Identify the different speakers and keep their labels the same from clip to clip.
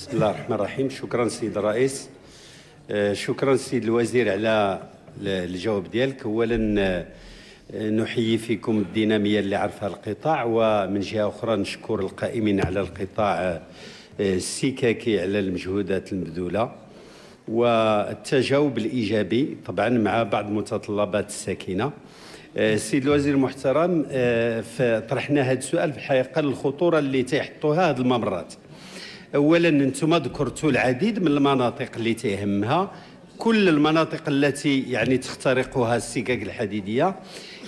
Speaker 1: بسم الله الرحمن الرحيم شكرا سيد الرئيس آه، شكرا سيد الوزير على الجواب ديالك اولا آه، نحيي فيكم الديناميه اللي عرفها القطاع ومن جهه اخرى نشكر القائمين على القطاع آه، السكاكي على المجهودات المبذوله والتجاوب الايجابي طبعا مع بعض متطلبات الساكنه السيد الوزير المحترم طرحنا هذا السؤال في الحقيقه الخطوره اللي تيحطوها هذه الممرات اولا انتم ذكرتوا العديد من المناطق اللي تيهمها كل المناطق التي يعني تخترقها السكك الحديديه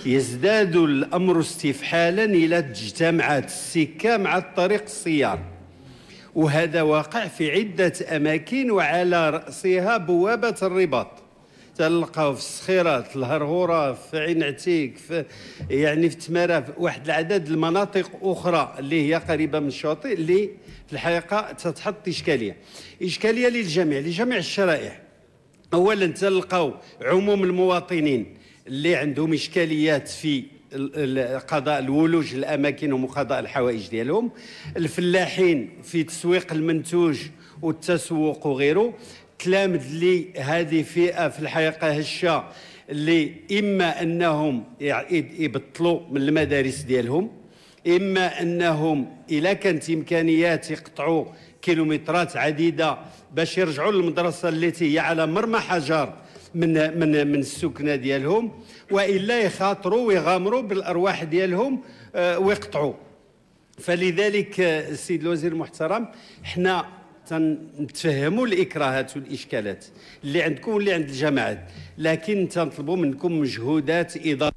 Speaker 1: يزداد الامر استفحالا الى اجتمعت السكه مع الطريق السيار وهذا واقع في عده اماكن وعلى راسها بوابه الرباط تلقاو في الصخيرات في الهرهوره في عين عتيق في يعني في تماره في واحد العدد المناطق اخرى اللي هي قريبه من الشاطئ اللي في الحقيقه تتحط اشكاليه اشكاليه للجميع لجميع الشرائح اولا تلقاو عموم المواطنين اللي عندهم اشكاليات في قضاء الولوج الاماكن وقضاء الحوائج ديالهم الفلاحين في تسويق المنتوج والتسوق وغيره تلامد لي هذه فئه في الحقيقه هشه اللي اما انهم يبطلوا من المدارس ديالهم اما انهم الا كانت امكانيات يقطعوا كيلومترات عديده باش يرجعوا للمدرسه التي هي على مرمى حجر من من من السكنه ديالهم والا يخاطروا ويغامروا بالارواح ديالهم آه، ويقطعوا فلذلك السيد آه، الوزير المحترم حنا تنتفهموا الاكراهات والاشكالات اللي عندكم واللي عند الجماعات لكن تنطلبوا منكم مجهودات اضافيه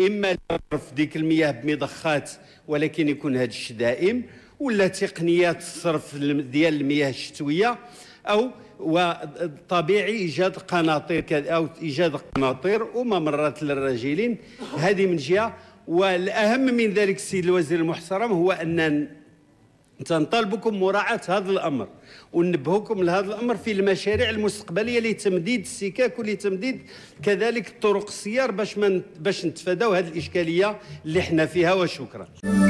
Speaker 1: اما صرف ديك المياه بمضخات ولكن يكون هذا الشيء دائم ولا تقنيات صرف ديال المياه الشتويه او وطبيعي ايجاد قناطير او ايجاد قناطير وممرات للراجلين هذه من جهه والأهم من ذلك السيد الوزير المحترم هو أن تنطلبكم مراعاة هذا الأمر وننبهكم لهذا الأمر في المشاريع المستقبلية لتمديد السكاك ولتمديد كذلك طرق السيار باش باش نتفاداو هذه الإشكالية اللي حنا فيها وشكرا